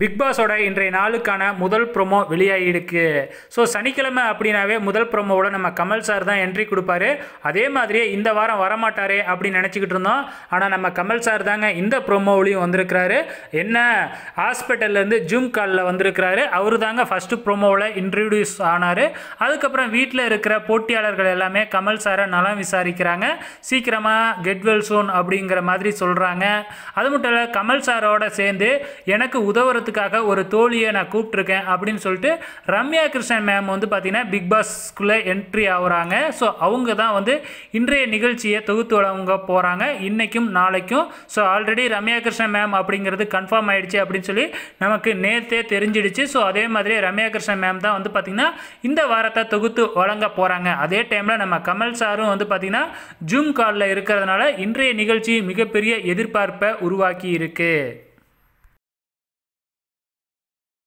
big பாஸோட இன்றைய நாளுக்கான முதல் ப்ரொமோ வெளியாகிடுக்கு ஸோ சனிக்கிழமை அப்படின்னாவே முதல் ப்ரொமோவில் நம்ம கமல் சார் தான் என்ட்ரி கொடுப்பாரு அதே மாதிரியே இந்த வாரம் வரமாட்டாரே அப்படின்னு நினச்சிக்கிட்டு இருந்தோம் ஆனால் நம்ம கமல் சார் தாங்க இந்த ப்ரொமோவிலையும் வந்திருக்கிறாரு என்ன ஹாஸ்பிட்டல்லேருந்து ஜூம் காலில் வந்திருக்கிறாரு அவர் தாங்க ஃபஸ்ட்டு ப்ரொமோவில் இன்ட்ரடியூஸ் ஆனார் அதுக்கப்புறம் வீட்டில் இருக்கிற போட்டியாளர்கள் எல்லாமே கமல் சாரை நலம் விசாரிக்கிறாங்க சீக்கிரமாக கெட்வெல் சோன் அப்படிங்கிற மாதிரி சொல்கிறாங்க அது மட்டும் இல்லை கமல் சாரோட சேர்ந்து எனக்கு உதவுறதுக்கு பார்க்குறதுக்காக ஒரு தோழியை நான் கூப்பிட்ருக்கேன் அப்படின்னு சொல்லிட்டு ரம்யா கிருஷ்ணன் மேம் வந்து பார்த்திங்கன்னா பிக் பாஸ்க்குள்ளே என்ட்ரி ஆகுறாங்க ஸோ அவங்க தான் வந்து இன்றைய நிகழ்ச்சியை தொகுத்து வளவங்க போகிறாங்க இன்றைக்கும் நாளைக்கும் so already Ramya Krishnan ma'am அப்படிங்கிறது கன்ஃபார்ம் ஆகிடுச்சு அப்படின்னு சொல்லி நமக்கு நேர்த்தே தெரிஞ்சிடுச்சு ஸோ அதே மாதிரி ரம்யா கிருஷ்ணன் மேம் தான் வந்து பார்த்திங்கன்னா இந்த வாரத்தை தொகுத்து வழங்க போகிறாங்க அதே டைமில் நம்ம கமல் சாரும் வந்து பார்த்திங்கன்னா ஜூம் காலில் இருக்கிறதுனால இன்றைய நிகழ்ச்சி மிகப்பெரிய எதிர்பார்ப்பை உருவாக்கி இருக்குது